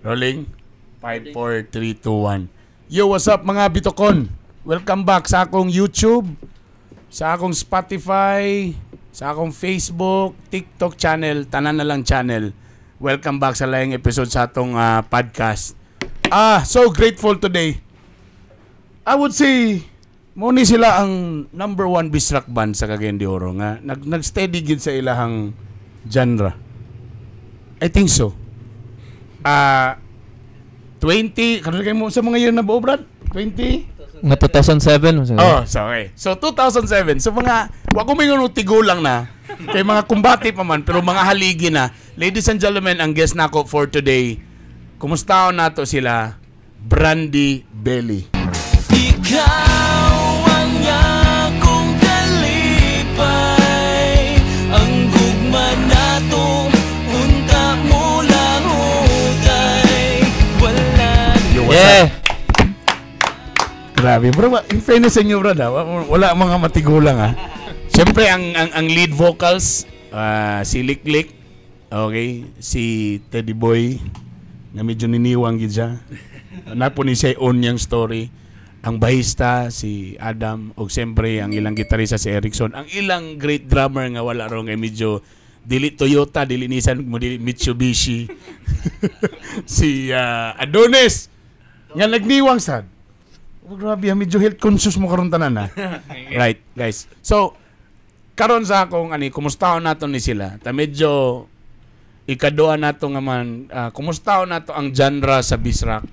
Rolling. 5, 4, 3, 2, 1. Yo, what's up mga bitokon? Welcome back sa akong YouTube, sa akong Spotify, sa akong Facebook, TikTok channel, tanan na lang channel. Welcome back sa layang episode sa atong uh, podcast. Ah, so grateful today. I would say mo ni sila ang number one bislak band sa Cagayan de Oro nga nag nagsteady gid sa ilahang genre. I think so. Ah uh, 20 karon kay mo sa mga year na buo 20 nga 2007 Oh, sorry. So 2007 so mga wa ko mingon tigo lang na kay mga kumbati pa man pero mga haligi na. Ladies and gentlemen, ang guest nako for today. Kumusta nato sila? Brandy Belly. grabe. Bro, in fairness sa inyo, bro, ah, wala mga matigulang, ha? Ah. Siyempre, ang, ang, ang lead vocals, uh, si Liklik, okay, si Teddy Boy, na medyo niniwang gid siya. Napo ano ni siya on yang story. Ang bahista, si Adam, o siyempre, ang ilang gitarisa, si Erickson. Ang ilang great drummer nga wala rong, nga eh, medyo dili Toyota, dili Nissan, mo dili Mitsubishi. si uh, Adonis nga nagniwang sad. Oh, grabe, ah, medyo health conscious mo karon tanan ha. right, guys. So, karon sa akong ani, kumustaon nato ni sila. Ta medyo ikaduha nato nga man, uh, kumustaon nato ang genre sa Bisrak.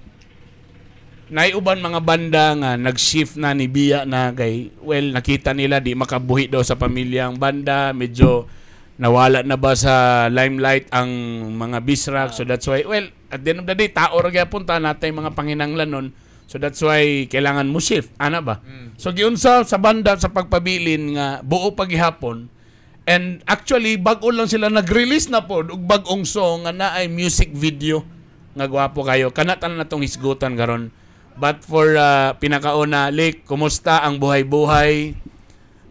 Naiuban mga banda nga nag-shift na ni Bia na kay well nakita nila di makabuhi daw sa pamilya ang banda, medyo nawala na ba sa limelight ang mga Bisrak. So that's why well at the end of the day tao ra gyapon ta natay mga panginanglanon So that's why kailangan mo shift, ana ba? Mm. So giunsa sa banda sa pagpabilin nga buo pagihapon and actually bag-o lang sila nag-release na pod og bag-ong song nga naay music video nga gwapo kayo. Kanatan na tong isgutan garon. But for uh, pinakauna, Lake, kumusta ang buhay-buhay?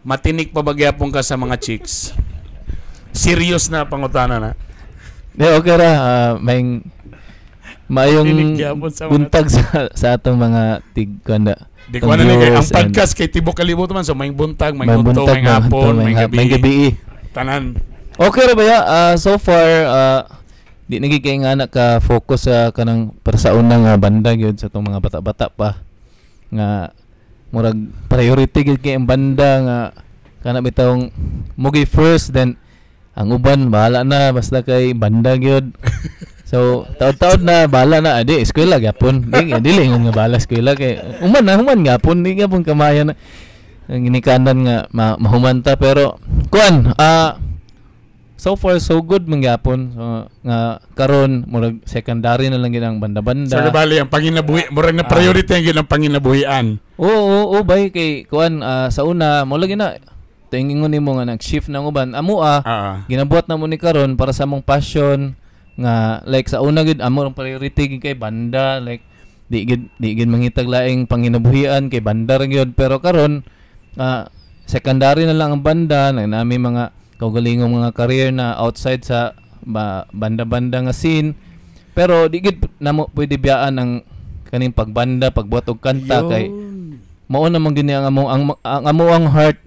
Matinik pa ba gyapon ka sa mga chicks? Serious na pangutana na. De, okay ra. Uh, ah, may Mayong buntag sa, sa atong mga tigkanda. Di ko ano kay ang podcast kay Tibok Kalibot man so may buntag, may buntag, may hapon, may gabi. May gabi. Tanan. Okay ra ba ya? Uh, so far uh, di nagi kay nga anak ka focus sa uh, kanang para sa unang uh, banda gyud sa tong mga bata-bata pa nga murag priority gyud kay ang banda nga kana bitawong mugi first then ang uban bahala na basta kay banda gyud So, taod-taod na bala na adi eskwela gapon. Di dili ngong nga bala eskwela kay uman na human gapon di gapon kamaya na ang inikanan nga ma mahumanta pero kuan uh, ah, so far so good man gapon so, nga karon murag secondary na lang ang banda-banda. So bali ang panginabuhi murag na priority uh, ang gid ang panginabuhian. Oo oo oo bay kay kuan uh, ah, sa una mo lagi na tingingon mo nga nag-shift na uban amo ah uh, uh, ginabuhat na mo ni karon para sa among passion nga like sa una gid amo ang priority kay banda like di gid di gid mangitag laing panginabuhian kay banda ra gyud pero karon uh, secondary na lang ang banda na nami mga kaugalingong mga career na outside sa ba, banda-banda nga scene pero di gid namo pwede biyaan ang kaning pagbanda pagbuhat og kanta Yo. kay mao na man gini ang among ang, ang, ang among heart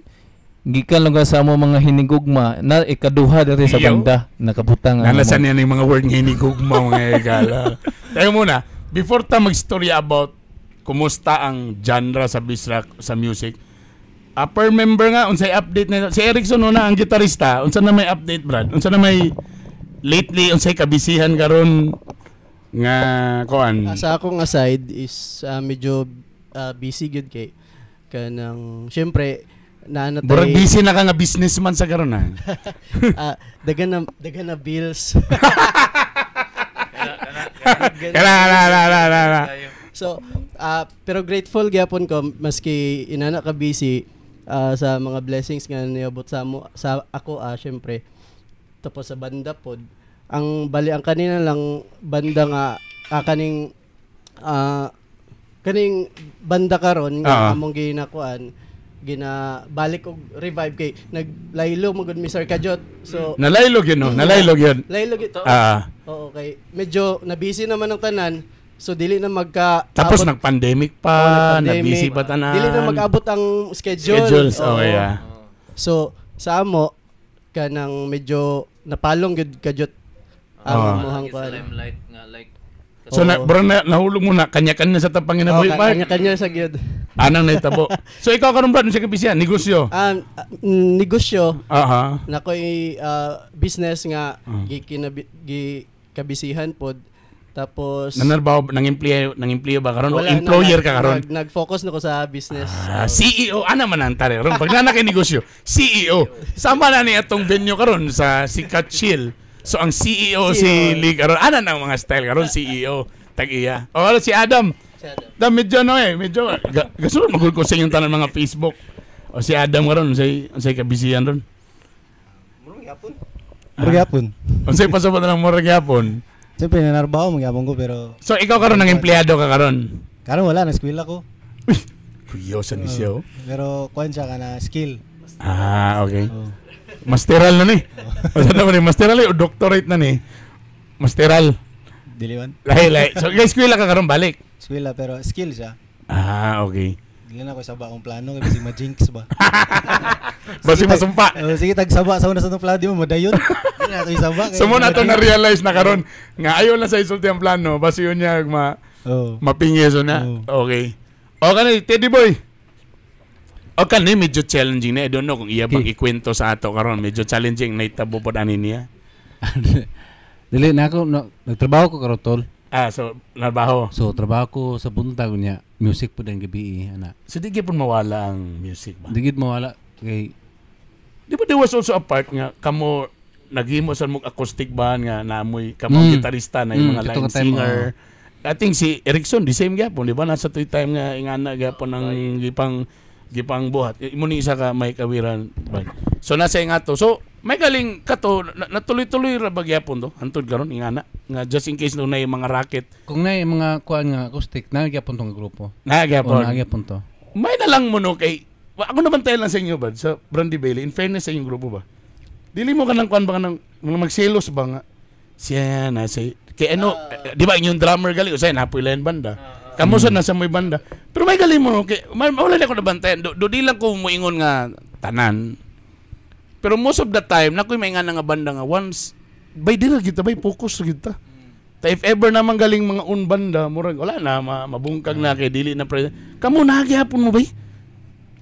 gikan lang sa among mga hinigugma na ikaduha diri sa banda nakabutang ang nalasan yan yung mga word nga hinigugma mga egala tayo muna before ta magstorya about kumusta ang genre sa bisrak sa music upper member nga unsay update na si Erickson una ang gitarista unsa na may update Brad unsa na may lately unsay kabisihan karon nga kuan ah, sa akong aside is uh, medyo uh, busy gyud kay kanang syempre na ano Burag busy na ka nga businessman sa karon ha. uh, ah, dagan na dagan na bills. Kana na na na na na. So, uh, pero grateful gyapon ko maski inana ka busy uh, sa mga blessings nga niabot sa mo sa ako ah, syempre. Tapos sa banda pod ang bali ang kanina lang banda nga ah, kaning uh, kaning banda karon nga uh-huh. among ginakuan gina balik og revive kay naglaylo mo gud mi Sir Kajot. So nalaylo gyud no, nalaylo gyud. Laylo gyud. Ah. Oo, kay medyo nabisi naman ang tanan. So dili na magka Tapos nag-pandemic pa, oh, nag-busy pa tanan. Dili na mag-abot ang schedule. Schedules, oh, okay, yeah. So sa amo kanang medyo napalong gud kajot ang oh. muhang pa. like So oh. na, bro, na, nahulog mo na kanya-kanya sa tapang na oh, buhay pa. Kanya-kanya sa gyud. Anang naitabo. so ikaw karon brad sa kabisya negosyo. Um uh, negosyo. Aha. Uh-huh. Nakoy uh, business nga uh ah. gikinabi gi kabisihan pod tapos nanarbaw nang employee nang employee ba karon o employer ka karon? Nag, nag-focus nako sa business. Ah, so. E CEO ana man ang tare ron pag na negosyo. CEO. Sama na ni atong venue karon sa Sikat Chill. So ang CEO, CEO. si e Lee karon ana na mga style karon CEO. Tag-iya. O, oh, si Adam. Si Adam. Da, medyo ano eh, medyo, ga, gusto mo magulko sa inyong tanang mga Facebook. O si Adam nga ron, say, say kabisiyan ron. Murag yapon. Ah. Murag yapon. O say pasabot na lang murag yapon. Siyempre, nanarbaho mong yapon ko, pero... So, ikaw karon ng empleyado ka karon? Karon wala, na-squilla ako. Uy, ni siya. Oh. Oh, pero, kuhan siya ka na skill. Ah, okay. Oh. Masteral na ni. Basta oh. naman ni, masteral ni. doctorate na ni. Masteral. Diliwan. Lahi, lahi. So, kay eskwela ka karon balik. Eskwela pero skill siya. Ah, okay. Dili na ko sa ba plano kay bisig ma-jinx ba. Basi masumpa. Uh, sige tag oh, saba sa una sa tong plano mo madayon. Dili na isaba. So mo na to na realize na karon nga ayo na sa isulti ang plano basi yun niya ma oh. mapingeso na. Oh. Okay. Okay na, Teddy Boy. Okay na, medyo challenging na. I don't know kung iya bang okay. ikwento sa ato karon Medyo challenging na itabo po na niya. Dili na ako, na, nagtrabaho ko karo tol. Ah, so, narbaho. So, trabaho ko sa buntag niya. Music po din gabi, eh, anak. So, di gyud pun mawala ang music ba? Digid mawala. Kay, di ba there was also a part nga, kamo, naghimo sa mong acoustic band nga, namoy kamo mm. gitarista na yung mm, mga line singer. Mo. I think si Erickson, the same gapon, di ba? Nasa three time nga, ingana gapon ng gipang, gipang buhat. Imo ni isa ka, may kawiran. So, nasa ingato. So, may galing kato, natuloy-tuloy ra bagyapon do. antod karon ingana nga just in case no na mga racket. Kung na mga kuan nga acoustic na gyapon tong grupo. Na gyapon. Na gyapon to. May na lang mo no kay ako naman tayo lang sa inyo ba sa Brandy Bailey in fairness sa inyong grupo ba. Dili mo kanang kuan ba kanang magselos ba nga siya na si kay ano uh, di ba inyong drummer gali usay napoy lang banda. Uh, Kamo sa nasa may banda. Pero may galing mo kay wala na ko nabantayan. Do, do di lang ko moingon nga tanan pero most of the time, nakoy may nga nga banda nga once, bay dira kita, bay focus kita. Ta if ever na galing mga unbanda, murag wala na ma, mabungkag na kay dili na present. Kamo na gihapon mo bay.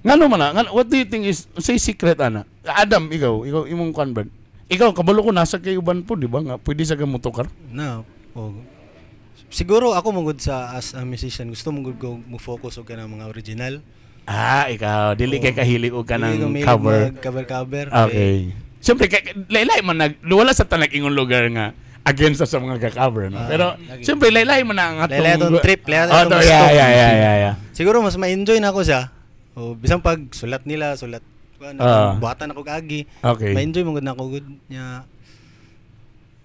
Ngano man na? What do you think is say secret ana? Adam ikaw, ikaw imong convert. Ikaw kabalo ko nasa kay uban po, di ba? Nga pwede sa gamutokar. Na. No. Oh. Siguro ako mungod sa as a musician, gusto mong go mo focus og kana mga original. Ah, ikaw. Dili kay kahilig og kanang cover. cover cover. Okay. Siyempre, Siyempre, laylay man nag wala sa tanag ingon lugar nga against sa mga ka-cover no. Uh, Pero okay. siyempre laylay man ang atong laylay atong trip, laylay ah, atong. Oh, yeah, yeah, yeah, yeah, yeah. Siguro mas ma-enjoy na ako siya. O bisan pag sulat nila, sulat ano, uh, ah. buhatan ako agi. Okay. Ma-enjoy mo gud na ako gud nya.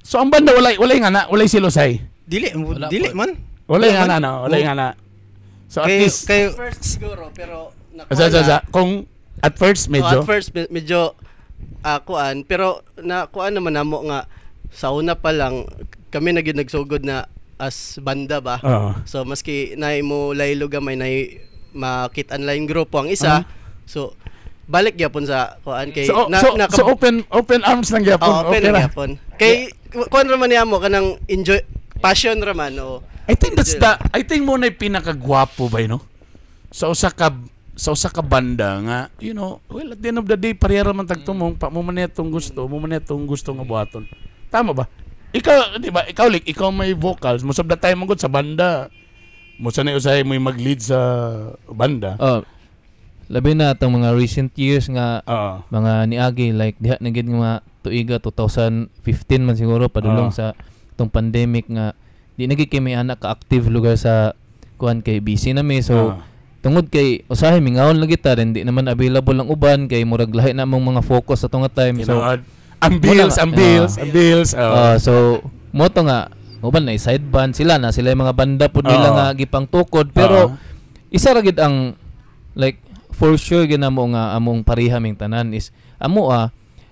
So ang banda wala, wala nga na, walay silosay. Dili, wala dili man. wala nga na, wala nga na. So at kayo, least kayo, at first siguro pero nakuha. So, so, so, kung at first medyo oh, at first medyo uh, kuan pero na kuan naman namo nga sa una pa lang kami na nagsugod na as banda ba. Uh-huh. So maski na imo laylo gamay na makit online grupo ang isa. Uh-huh. So balik gyapon sa kuan kay so, na, so, na, so open open arms lang gyapon. Oh, open, open lang gyapon. Kay yeah. kuan ra man mo kanang enjoy passion ra man o. Oh. I think that's the I think mo na pinakagwapo ba eh, no? Sa usa ka sa usa ka banda nga you know, well at the end of the day parehara man tagtumong pa mo man itong gusto, mo man itong gusto nga buhaton. Tama ba? Ikaw, di ba? Ikaw lik, ikaw may vocals, mo sabda tayo magod sa banda. Mo sanay usay mo mag-lead sa banda. Oh. Labi na itong mga recent years nga uh, mga niagi like diha na gid nga tuiga 2015 man siguro padulong uh, sa itong pandemic nga di nagig kay may anak ka active lugar sa kuan kay busy na mi so uh. tungod kay usahay mingawon lang ta rin di naman available ang uban kay murag lahi na among mga focus sa tunga time so Kinood. ang bills ang ah. bills ang bills oh. uh, so mo to nga uban na side band sila na sila yung mga banda po nila uh. nga gipang tukod pero uh. isa ra gid ang like for sure gina mo nga among pareha ming tanan is amo ah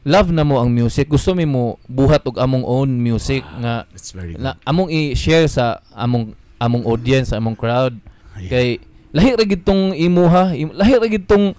love na mo ang music gusto mi mo buhat og among own music wow, ah, nga that's very good. na, among i-share sa among among audience among crowd ah, yeah. kay lahi ra gid tong imuha lahi ra gid tong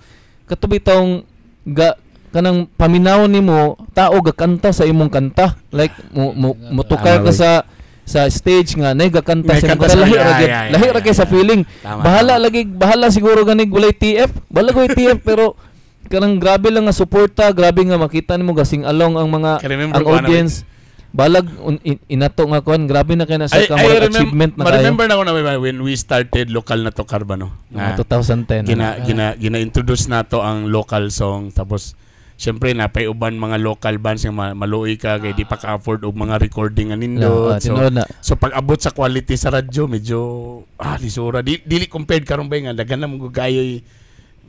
katubitong ga kanang paminaw nimo tao ga kanta sa imong kanta like mo mo, mo tukar ka sa sa stage nga nay gakanta sa mga lahi ra gid lahi ra kay sa feeling Tama. bahala lagi bahala siguro ganig walay TF bala ko TF pero kanang grabe lang nga suporta, grabe nga makita nimo gasing along ang mga ang audience. Balag un, in, inato nga kon grabe na kay na sa kamera achievement na kayo. Remember na ko na when we started local na to carbono Na, 2010. Gina, ano? gina, gina-introduce na to ang local song tapos Siyempre, napay-uban mga local bands yung maluoy ka kay di pa ka-afford og mga recording anindo. Yeah, uh, so, na. so pag abot sa quality sa radyo, medyo ah, lisura. Di, dili compared karon ba nga daghan na mong gayoy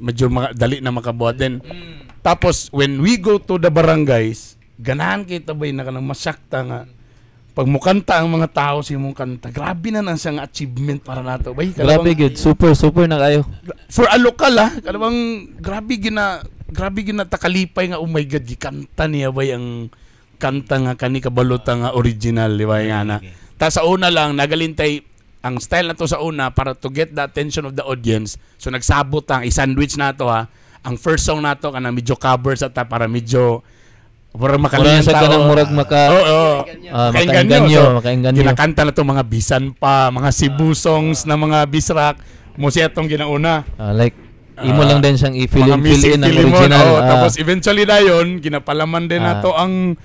medyo ma- dali na makabuhat din. Mm. Tapos, when we go to the barangays, ganahan kita ba na kanang masakta nga. Pag mukanta ang mga tao sa imong kanta, grabe na nang siyang achievement para nato. Bay, grabe gid, super super na kayo. For a local ha, ah, kalawang grabe gina grabe gina takalipay nga oh my god gikanta niya bay ang kanta nga kani kabalutan nga original di ba nga Ta sa una lang nagalintay ang style na to sa una para to get the attention of the audience. So nagsabot ang i-sandwich na to ha. Ang first song na to kana medyo cover sa ta para medyo para makalimutan sa kanang murag maka Oo. Oh, oh. Uh, makainganyo, so, makainganyo. Kinakanta na to mga Bisan pa, mga Cebu songs uh, na mga Bisrak. Mo siya tong ginauna. Uh, like imo lang ah, din siyang i-fill in, fill in ang original. Mo, oh, Tapos eventually dayon ginapalaman din uh, na to ang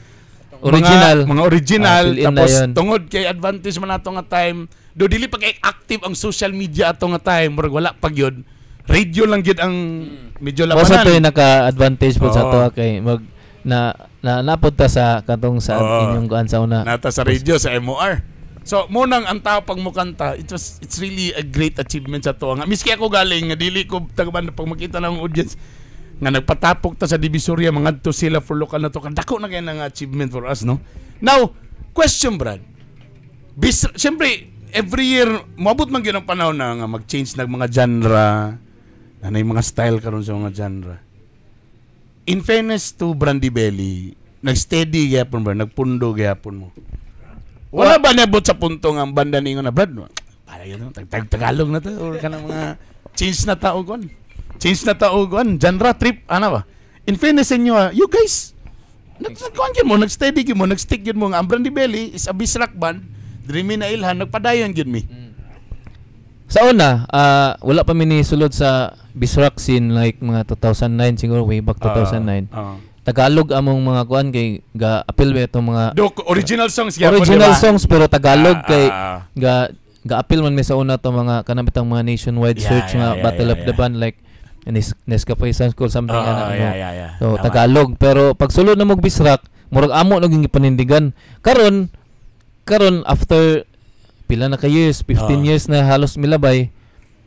original mga, mga original uh, tapos tungod kay advantage man nato nga time do dili pa active ang social media ato nga time murag wala pag yun radio lang gyud ang medyo labanan. Basta to naka-advantage po oh. sa to kay mag na na napunta sa katong sa oh. inyong kuan sa una. Nata sa radio sa MOR. So mo ang tao pag mukanta, it was it's really a great achievement sa to nga. Miski ako galing nga dili ko tagaban pag makita ng audience nga nagpatapok ta sa divisorya mangadto sila for local na to. Dako na kay nang achievement for us no. Now, question Brad. Bis, syempre, every year, mabot man gyud ang panahon na nga mag-change ng mga genre, na nay mga style karon sa mga genre. In fairness to Brandy Belly, nag-steady gyapon ba, nagpundo gyapon mo. Wala ba nabot sa punto ang banda ninyo na Brad? Para yun, tag -tag Tagalog na to or kanang mga change na tao kon. Change na tao kon, genre trip ano ba? In fairness inyo, ah, you guys nag mo, nag-steady mo, nag-stick yun mo. Ang Brandy Belly is a bisrak band Dreamy na ilhan nagpadayon gyud mi. Mm. Sa una, uh, wala pa mi ni sulod sa Bisrak scene like mga 2009 siguro way back 2009. Uh, uh. Tagalog among mga kuan kay ga appeal ba itong mga Dok, original songs gyapon Original diba? songs pero Tagalog uh, kay ah, ga ga appeal man mi sa una to mga kanabitang mga nationwide yeah, search yeah, nga yeah, Battle yeah, of yeah. the Band like Nes Nescafe School something oh, ano. Yeah, yeah, yeah. So Tagalog pero pag sulod na mo Bisrak, murag amo naging panindigan. Karon karon after pila na ka years, 15 uh. Ah. years na halos milabay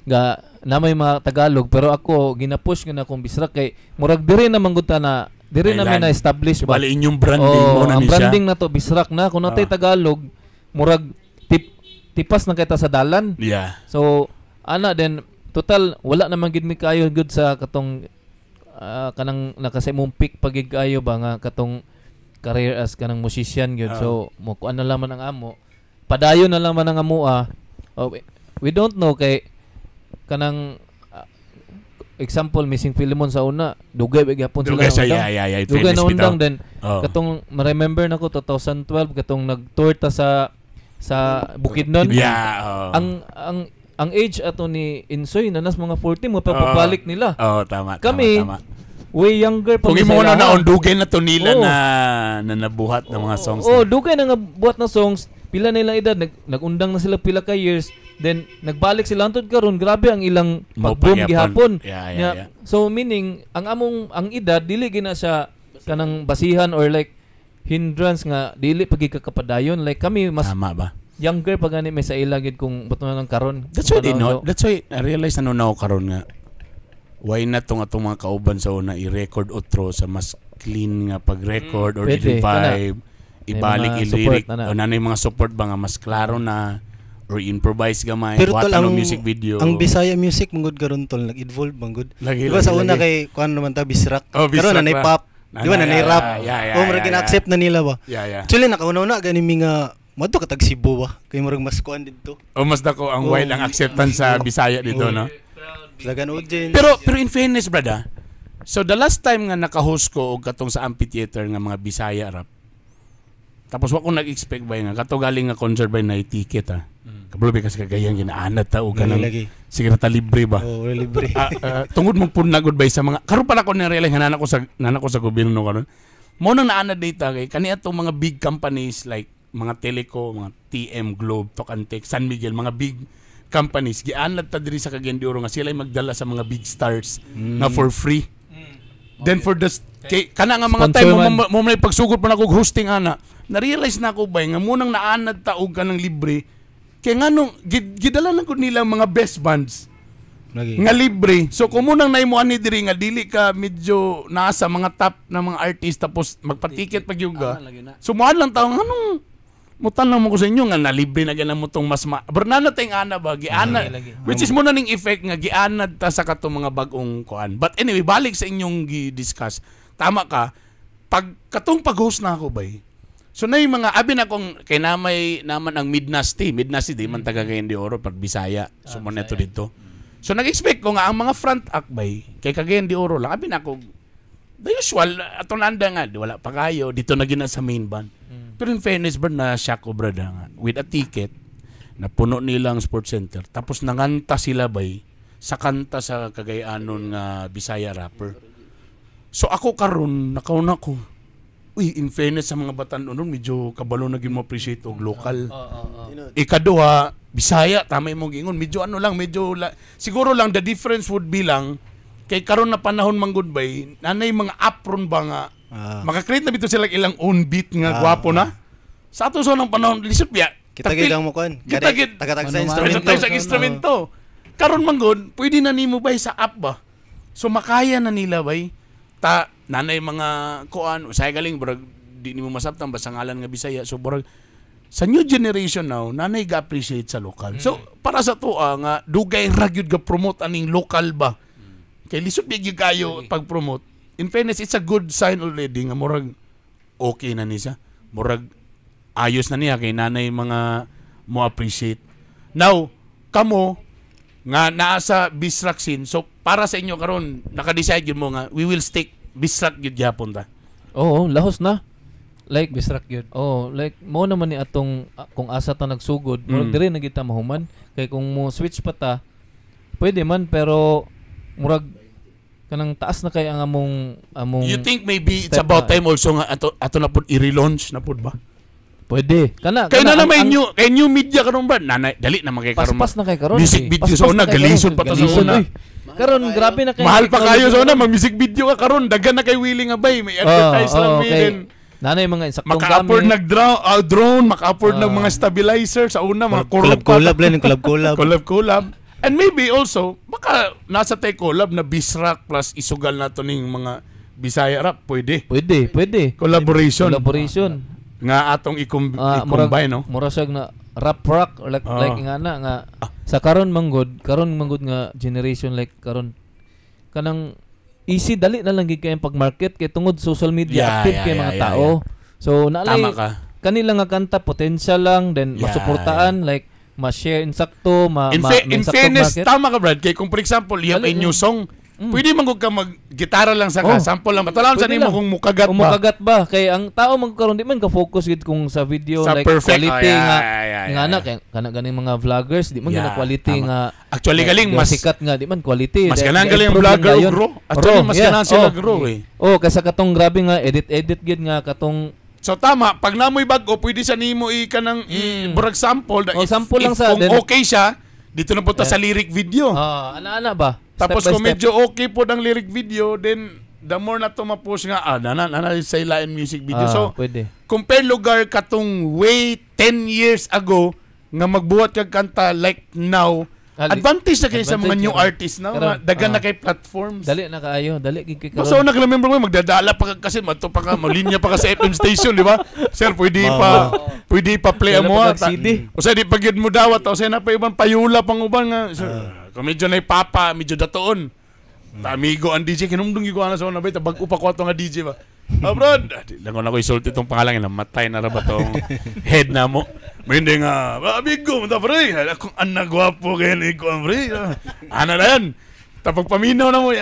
ga na may mga Tagalog pero ako ginapush ko na kung bisra kay murag dire na mangunta na dire na may na-establish ba. Bali inyong branding oh, mo na ang branding siya. na to bisrak na kung natay uh. Tagalog murag tip, tipas na kita sa dalan. Yeah. So ana then total wala naman gid mi kayo good sa katong uh, kanang nakasay mong pick pagig ba nga katong career as kanang musician gyud. Uh, so ah. mo kuan na laman ang amo. Padayon na laman ang amo ah. Oh, we don't know kay kanang uh, example missing Philemon sa una dugay ba gyapon sila dugay siya yeah, yeah, yeah, dugay na undang then oh. katong remember nako 2012 katong nag-tour ta sa sa Bukidnon yeah oh. ang ang ang age ato ni Insoy na nas mga 40 mo mapapagbalik oh. nila. Oo, oh, tama. Kami, tama, tama way younger pa Kung imo na naon dugay na to nila oh. na, na nabuhat ng mga songs. Oh, oh dugay na nga buhat na songs. Pila na ilang edad nag, nagundang na sila pila ka years. Then nagbalik sila antud karon grabe ang ilang pag-boom gihapon. Yeah, yeah, yeah. So meaning ang among ang edad dili gina siya kanang basihan or like hindrance nga dili pagikakapadayon like kami mas Tama ba? Younger pa gani may sa ilagid kung bato na lang karon. That's why ano, they know. That's why I realize na no karon nga why na tong atong mga kauban sa una i-record utro sa mas clean nga pag-record mm, or pwede, i-revive ibalik i-lyric na na. o mga support ba nga mas klaro na or improvise gamay Pero tol, ang, music video ang Bisaya music mungod karon tol nag-evolve mangod lagi, diba lagi, sa una lagi. kay kuan naman ta bisrak oh, karon nanay pop na, diba nanay rap yeah, yeah, oh, yeah, o murag accept na nila ba yeah, yeah. actually nakauna-una gani mga Madto katag Cebu ba? Kay murag mas kuan didto. O oh, mas dako ang oh, wild ang oh. acceptance sa Bisaya dito, no? Plug din. Pero pero in fairness, brad, So the last time nga naka-host ko og katong sa amphitheater nga mga Bisaya rap. Tapos wa ko nag-expect ba nga kato galing nga concert ba na ticket ha. Ah? Mm. Kablo ba kasi kagayang ginaanat ta ah, o ka nang ta libre ba? Oo, oh, libre. uh, uh, tungod mong punagod ba sa mga karon pala ko na realize nga nana ko sa nanako sa gobyerno karon. Mo nang naana data kay kani atong mga big companies like mga Teleco, mga TM Globe, Tokantek, San Miguel, mga big companies gianad ta diri sa Cagayan de Oro nga sila magdala sa mga big stars mm. na for free. Mm. Then for the okay. kana nga mga Sponsor time mo mo may pagsugod pa na og hosting ana. Na-realize na ko bay nga munang naanad ta og kanang libre kay nganong gidala lang ko nila mga best bands. Lagi. Nga libre. So kung nay mo ani diri nga dili ka medyo nasa mga top na mga artist tapos magpatikit pag yuga. Ah, so muan lang tawo nganong mutanong mo ko sa inyo nga nalibre na ganang mo tong mas ma Bernana tayong ana ba giana mm. which is mo na ning effect nga gianad ta sa katong mga bagong kuan but anyway balik sa inyong gi-discuss tama ka pag katong pag-host na ako bay So na mga abi na kong kay namay naman ang midnasti, midnasti di man mm. taga kayon di oro pag Bisaya. So ah, dito. So nag-expect ko nga ang mga front act bay kay Cagayan di Oro lang abi na ko the usual, atong landa nga, wala pa kayo, dito na gina sa main band. Mm. Pero in fairness, bro, na siya ko, nga, with a ticket, na puno nilang sports center, tapos nanganta sila bay sa kanta sa kagayanon nga Bisaya rapper. So ako karon nakauna ko. Uy, in fairness sa mga batan unon, medyo kabalo na mo appreciate og local. Ikaduha, Bisaya, tamay mo gingon. Medyo ano lang, medyo la- siguro lang the difference would be lang Kay karon na panahon mang goodbye, nanay mga apron ba nga Ah. Makakreate na bito sila ilang own beat nga Ah, gwapo na. Sa ato so unang panahon, lisod biya. Kita gid mo kon. Kita gid. Tagatag sa Ano man. instrumento. tayo sa instrumento. Karon manggod, pwede na nimo bay sa app ba? So makaya na nila bay ta nanay mga kuan usay galing brag di nimo masabtan basta ngalan nga Bisaya. So brag sa new generation now nanay ga appreciate sa local. So mm. para sa tuwa ah, nga dugay ra gyud ga promote aning local ba Kay lisod bigyo kayo okay. pag-promote. In fairness, it's a good sign already nga murag okay na ni siya. Murag ayos na niya kay nanay mga mo appreciate. Now, kamo nga naasa sa Bisrak So para sa inyo karon naka-decide yun mo nga we will stick Bisrak gyud gyapon ta. Oo, lahos na. Like Bisrak gyud. Oh, like mo naman ni atong ah, kung asa ta nagsugod, mm. murag diri na kita mahuman kay kung mo switch pa ta pwede man pero murag kanang taas na kay ang among among You think maybe it's about na, time also nga ato ato na pud i-relaunch na pud ba? Pwede. Kana kay na naman new kay new media karon ba? Nanay dali na magay karon. Paspas na kay karon. Music eh. video sa una, galison pa ta sa una. Eh. Karon grabe na kay. Mahal pa kayo sa una, mag music video ka karon, Dagan na kay willing abay, may oh, advertise oh, lang oh, okay. Nanay mga insaktong maka gamit. Maka-afford nag ah, drone, maka-afford uh, ah. ng mga stabilizer sa una, mga collab-collab lang, collab-collab. collab-collab. And maybe also, baka nasa tayo collab na Bisrak plus isugal na to ning mga Bisaya rap, pwede. Pwede, pwede. Collaboration. Collaboration. Nga atong i-combine, uh, ah, murag, no? Murasag na rap rock like, uh. like nga na nga ah. sa karon manggod, karon manggod nga generation like karon kanang easy dali na lang gid kay pag-market kay tungod social media yeah, active yeah, kay yeah, mga yeah, tao. Yeah. So naalay ka. kanila nga kanta potential lang then yeah, masuportaan yeah. like ma-share insakto, ma, in, fa- ma in fairness, market. tama ka Brad. Kay kung for example, you have a new song, Mm. Pwede man kung ka mag-gitara lang sa oh. sample lang. Matalaon sa nimo kung mukagat ba. mukagat ba. Kay ang tao magkaroon di man ka-focus gid kung sa video sa like perfect. quality oh, yeah, nga. Yeah, yeah, yeah, nga na kay ganing mga vloggers di man yeah, gana quality tama. nga. Actually galing mas sikat nga di man quality. Mas kanang galing vlogger bro. Actually mas yeah. kanang sila oh, eh. Oh, kasa katong grabe nga edit edit gid nga katong So tama, pag namoy bago, oh, pwede siya nimo ika ng mm. burag sample. O, oh, if, lang if, sa... Kung then, okay siya, dito na punta yeah. sa lyric video. Oh, ana-ana ba? Step Tapos kung step. medyo okay po ng lyric video, then the more na tumapos nga, ah, na, na, na, sa ilain music video. Ah, so, pwede. compare lugar katong way 10 years ago, nga magbuhat kag kanta like now, Advantage na kayo sa mga new artists na. Karoon, dagan uh, na kay platforms. Dali na kaayo. Dali gig kay karon. Basta una remember mo magdadala pa kasi mato pa ka malinya pa ka sa FM station, di ba? Sir, pwede pa pwede pa play mo. Ah. Mm. O sa di pa gid mo dawat o sa na pa ibang payula pang uban nga. Sir, uh. Ah. kung medyo nay papa, medyo datoon. Ta amigo ang DJ kinumdong gyud ko ana sa una bay ta bag-o pa ko nga DJ ba. Abroad! Oh, Langon ako isulti itong pangalan na matay na raba tong head na mo. Hindi nga, abig ko, mata pre. Akong anak gwapo kayo ni ko, pre. Ano na yan? Tapag paminaw na mo.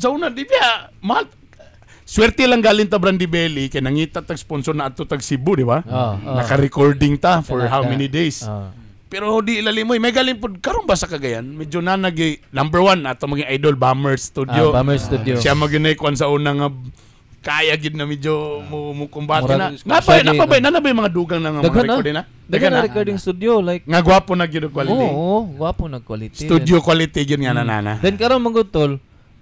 Sa una, di ba? Mahal. Swerte lang galing ta Brandy Belly kay nangita tag sponsor na ato tag Cebu, di ba? Oh, oh. Naka-recording ta for how many days. Oh. Pero di ilalimoy, may galing pod karon ba sa Cagayan? Medyo na nag number one ato maging idol Bummer Studio. Ah, Bummer Studio. Siya maginay kwan sa unang kaya gid na medyo mo mo kumbate na. Napay na napay na napay mga dugang na nga mga recording na. Dagan na recording studio like nga gwapo na gyud quality. Oo, gwapo na quality. Studio quality gyud nga nanana. Then karon man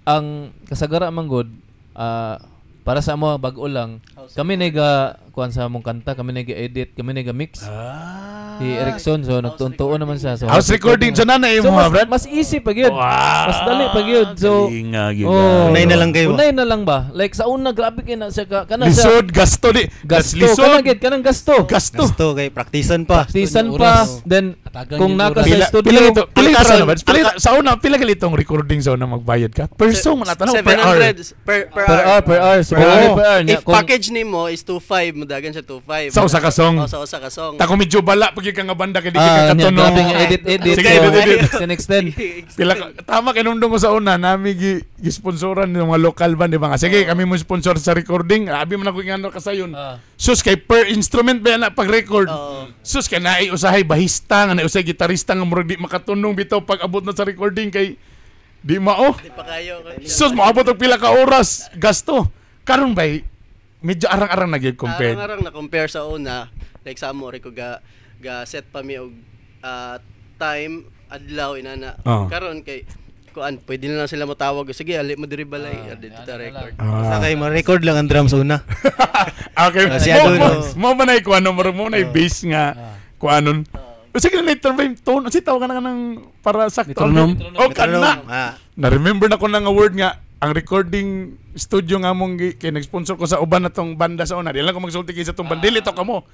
ang kasagara man gud ah, para sa mo bag-o lang kami nega kuan sa among kanta, kami nega edit, kami nega mix. Ah. Si Erickson so nagtuntuon naman siya. So house recording so nanay mo, so, mas, Mas easy pag yun. Wow. Mas dali pag yun. So Ginga, ah, Oh, unay na lang kayo. Unay na lang ba? Like sa una grabe kay na siya ka kana siya. Lisod gasto di. Gasto lisod. Kanang gid kanang gasto. Gasto. Gasto kay praktisan pa. Praktisan pa. Then Katagan Kung naka sa studio, pila, pila, pila, pila, karon, pila, sa una, pila galitong recording sa una magbayad ka? Per song, wala per hour. Per, per, per hour. Per hour, per hour. Oh. Per hour. If package ni mo is 2.5, mudagan siya 2.5. Sa usa ka song? Oh, sa usa ka song. Tako medyo bala, pag yung nga banda, kaya di ah, ka katunong. Edit, edit. Sige, edit, edit. Extend, extend. tama, kinumdong ko sa una, nami gisponsoran ng mga local band, di ba Sige, kami mo sponsor sa recording. Abi man ako yung ano kasayon. Ah. Sus kay per instrument ba na pag record. Oh. Sus kay naay usahay bahista nga naay usahay gitarista nga murag di makatunong bitaw pag abot na sa recording kay di mao. Di pa kayo. Sus moabot og pila ka oras gasto. Karon bay medyo arang-arang nagig compare. Arang-arang na compare sa una. Like sa mo ko ga ga set pa mi og uh, time adlaw ina na. Oh. Karon kay kuan pwede na lang sila matawag sige ali mo diri balay ah, dito ta record ah. sa kay ma-record lang ang drums una okay uh, siya doon mo man ay kuan mo mo na ah. bass nga ah. kuanon Sige na later ba tone? Kasi tawag ka na ng para sakto. Metronome. Oh, kana. Ah. Na-remember na ko nang word nga ang recording studio nga mong kinag-sponsor ko sa uban na tong banda sa una. Di lang ko magsulti kay sa tong bandili to kamo.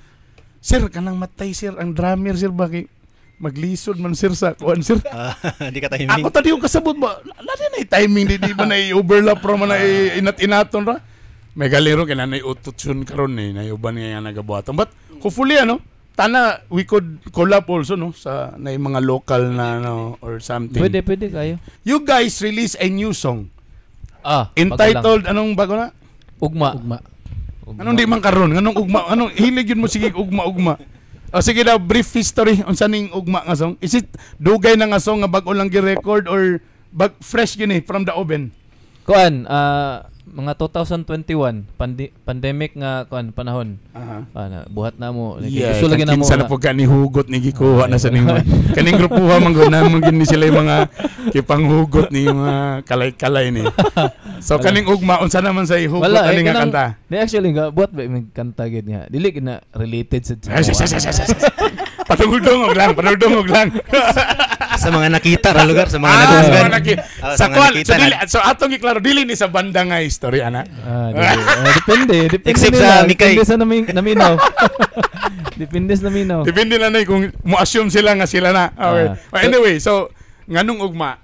Sir, kanang matay sir ang drummer sir baki maglisod man sir sa kuan sir. Hindi ah, uh, ka timing. Ako tadi yung kasabot ba. Lati na timing di di ba na overlap ra man na ah. inat inaton ra. May galero kay nanay utotsun karon ni na eh. uban niya nga nagabuhaton. But hopefully ano tana we could collab also no sa na mga local na no or something. Pwede pwede kayo. You guys release a new song. Ah, entitled anong bago na? Ugma. Ugma. ugma. Anong di man karon? Anong ugma? Anong hilig yun mo sige ugma ugma. O sige daw, brief history. Unsa ning ugma nga song? Is it dugay na nga song nga bago lang gi-record or bag fresh gini from the oven? Kuan, uh, mga 2021 pandi- pandemic nga kuan panahon. Uh-huh. Ano, buhat na mo. Yeah, Gusto na mo. Kinsa na pag ni hugot ni gikuha na sa ninyo. Kaning grupuha man gud namon gid ni sila mga kipanghugot ni mga kalay-kalay ni. So kaning ugma unsa naman sa ihugot Wala, ani eh, nga kanta? Di actually nga buhat ba mi kanta gid nga. Dili na related sa. patungog og lang, patungog og lang. sa mga nakita ra lugar sa mga ah, nagunggan. Sa, mga naki- oh, sa, sa kwan, so, dili, so atong giklaro dili ni sa banda nga istorya ana. Ah, uh, depende, depende Except nila. sa Mikay. Depende sa namin, naminaw. depende sa naminaw. Depende na nay kung mo-assume sila nga sila na. Ah, okay. Ah. But anyway, so nganong ugma?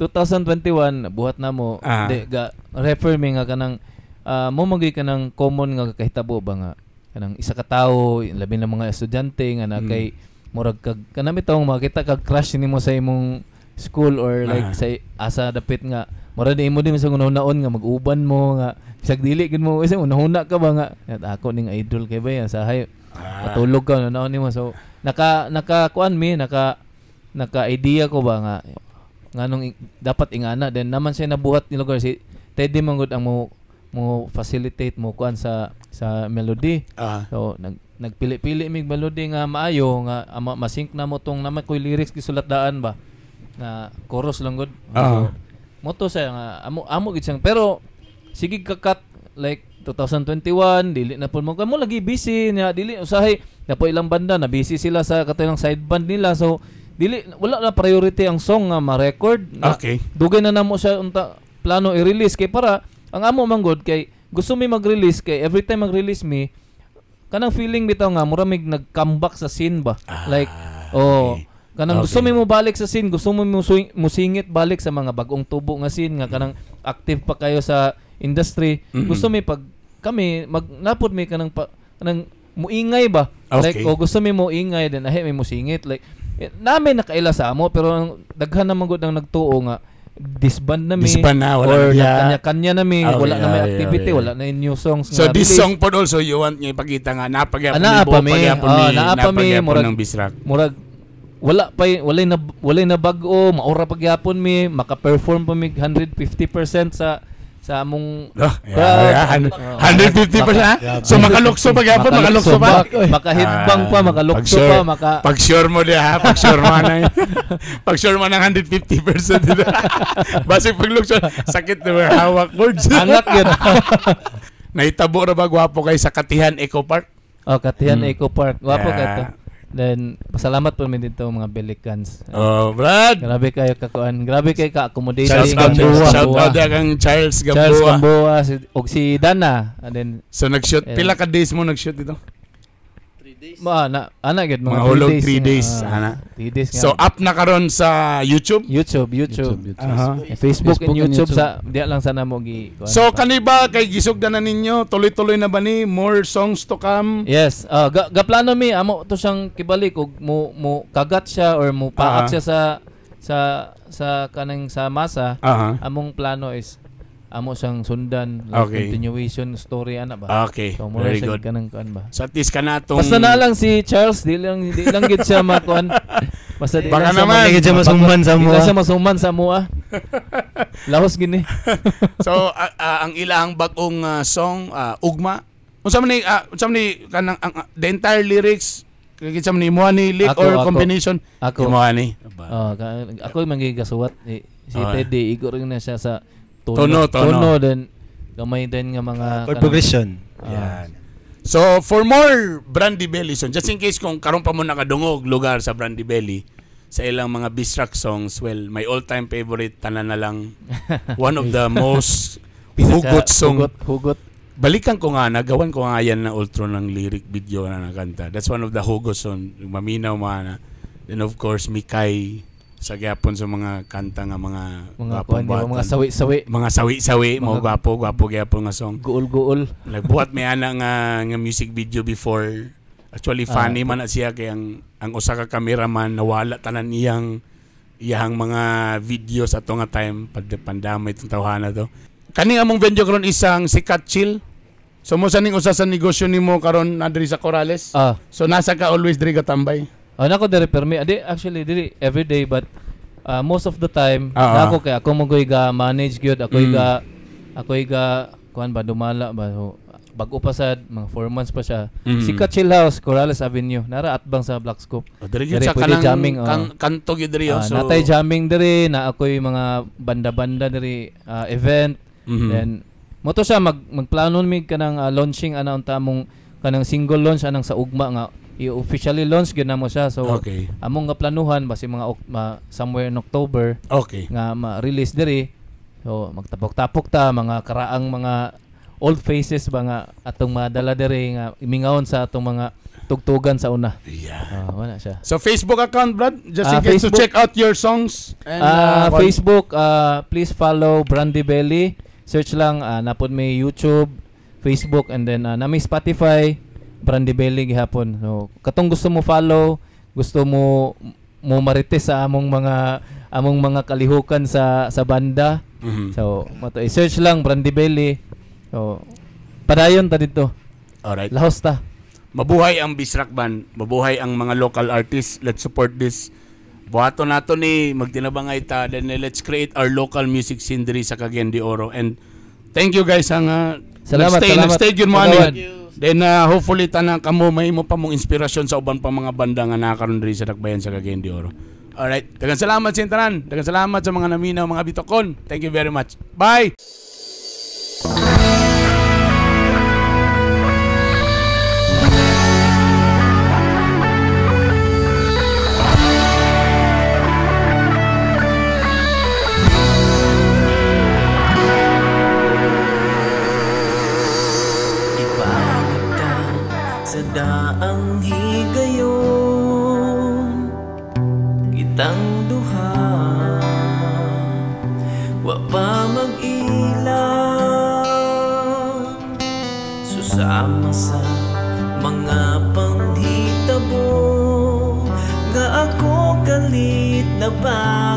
2021 buhat na mo ah. di ga refer nga kanang uh, mo magi kanang common nga kahitabo ba nga kanang isa ka tawo labi na mga estudyante nga na hmm. kay murag kag kanami tawong makita kag crush nimo sa imong school or like uh-huh. sa asa dapit nga mura di mo din sa unahon-naon nga mag-uban mo nga bisag dili gid mo isa unahuna ka ba nga at ako ning idol kay ba sa hay patulog ah. ka na ni mo so naka naka kuan mi naka naka idea ko ba nga nganong dapat ingana then naman siya nabuhat ni lugar si Teddy Mangod ang mo mo facilitate mo kuan sa sa melody uh-huh. so nag nagpili-pili mig balodi nga maayo nga ama, masink na mo tong naman koy lyrics gisulat daan ba na chorus lang gud uh-huh. moto sa nga amo amo gid siyang pero sige ka cut like 2021 dili na pud mo kamo lagi busy niya dili usahay na po ilang banda na busy sila sa katulang side band nila so dili wala na priority ang song nga ma-record na, okay dugay na namo siya unta plano i-release kay para ang amo manggod kay gusto mi mag-release kay every time mag-release mi kanang feeling bitaw nga mura mig nag-comeback sa scene ba ah, like oh okay. kanang okay. gusto mo balik sa scene gusto mo mo singit balik sa mga bagong tubo nga scene nga kanang active pa kayo sa industry mm-hmm. gusto mi pag kami mag napod mi kanang pa, kanang muingay ba okay. like oh eh, gusto mi muingay ingay then ahe mi mo singit like namin nakaila sa amo pero daghan naman gud ang nagtuo nga disband na mi disband na wala or yeah. kanya-kanya na mi oh, wala yeah, na may activity yeah, yeah. wala na yung new songs so this bilis. song pa also you want nga ipakita nga napagyapon na pa mi oh, na pa mi murag ng bisrak murag wala pa wala na wala na bag-o maura pagyapon mi maka-perform pa mi 150% sa sa among oh, yeah, yeah, uh, ah, 150 pa siya yeah, so makalukso pa gyapon makalukso pa makahidbang pa makalukso pa maka pag sure mo diha pag sure mo na pag sure mo ng 150% dito basi pag lukso sakit na hawak mo. angat gyud naitabo ra ba gwapo kay sa Katihan Eco Park oh Katihan hmm. Eco Park gwapo yeah. ka to Then, pasalamat po namin dito mga Belikans. Oh, Brad! Grabe kayo kakuan. Grabe kayo ka-accommodate. Charles Gamboa. Shout out kang Charles Gamboa. Charles Gamboa. Si, og si Dana. And then, so, nag-shoot. Eh. Pila ka days mo nag-shoot dito? days. Ma, ana, ah, ana get mga, mga hulog 3 days, nga, ana. 3 days nga. So up na karon sa YouTube? YouTube, YouTube. YouTube, YouTube. Uh-huh. Facebook, eh, Facebook, and YouTube, and YouTube sa diya lang sana mo gi. So kani ba kay na ninyo tuloy-tuloy na ba ni more songs to come? Yes. Uh, ga, ga plano mi amo to sang kibalik og mo mo kagat siya or mo paak uh-huh. siya sa sa sa kanang sa masa. Uh-huh. Among plano is amo sang sundan like okay. continuation story ana ba okay so, very good kanang kan ba so at least kanatong basta na lang si Charles di lang di lang gid siya makuan basta di baka naman gid siya masumban sa mo siya masumban sa mo ah lahos gini so uh, uh, ang ilang bagong uh, song uh, ugma unsa man ni uh, unsa man ni kanang ang, the entire lyrics kay sa ni Moani lick or ako. combination ako Moani oh, ako man gigasuwat si oh, Teddy igor na siya sa tono, tono, tono then gamay din nga mga for progression. Uh, Yan. So for more Brandy Belly song, just in case kung karon pa mo nakadungog lugar sa Brandy Belly sa ilang mga Bistrack songs, well, my all-time favorite tanan na lang one of the most hugot song. Hugot, hugot. Balikan ko nga, nagawan ko nga yan na ultra ng lyric video na nakanta. That's one of the hugot song. Maminaw, mo na. Then of course, Mikay sa gyapon sa mga kanta nga mga mga gwapong bata. Mga sawi-sawi. Mga sawi-sawi, mga gwapo, gwapo gyapon nga song. Guol-guol. Nagbuhat may ana nga, nga music video before. Actually ah. funny uh, man na siya kay ang ang usa ka cameraman nawala tanan iyang iyang mga video sa tonga time pad pandamay tong tawhana to. Kani among venue karon isang sikat chill. So mo sa ning usa sa negosyo nimo karon na sa Corales. Uh, ah. so nasa ka always diri tambay. Uh, ah, nako dere permi. Adi ah, actually diri every day but uh, most of the time uh-huh. nako kay ako mo ga manage gyud ako mm. ga ako ga kuan ba dumala ba so, bago pa sad mga 4 months pa siya mm. sikat chill house Corrales Avenue nara atbang sa Black Scope oh, diri gyud sa kanang jamming, oh. kan, kanto gyud diri oh, uh, so natay jamming diri na ako'y mga banda-banda diri uh, event mm-hmm. then mo to siya mag magplano mi kanang uh, launching ana unta mong kanang single launch anang sa ugma nga i-officially launch gyud namo siya. So okay. among nga planuhan basi mga ma, somewhere in October okay. nga ma-release diri. So magtapok-tapok ta mga karaang mga old faces ba nga atong madala diri nga imingaon sa atong mga tugtugan sa una. Yeah. Uh, wala siya. So Facebook account Brad, just uh, in case Facebook, to check out your songs and ah, uh, uh, Facebook uh, please follow Brandy Belly. Search lang uh, napod may YouTube, Facebook and then uh, na may Spotify. Brandy Belly gihapon. So katong gusto mo follow, gusto mo mo marites sa among mga among mga kalihukan sa sa banda. Mm-hmm. So mato i-search lang Brandy Belly. So padayon ta dito. Alright. Lahos ta. Mabuhay ang Bisrak Band, mabuhay ang mga local artists. Let's support this. Buhato nato ni magdinabangay ta then eh, let's create our local music scene diri sa Cagayan de Oro and thank you guys ang uh, salamat, nagstay, salamat. nagstay good morning. Salamat. Then uh, hopefully tanang kamo may mo pa mong inspirasyon sa uban pang mga banda nga nakakaroon diri sa Dakbayan sa Cagayan de Oro. All right. Dagan salamat sa tanan. Dagan salamat sa mga naminaw, mga bitokon. Thank you very much. Bye! about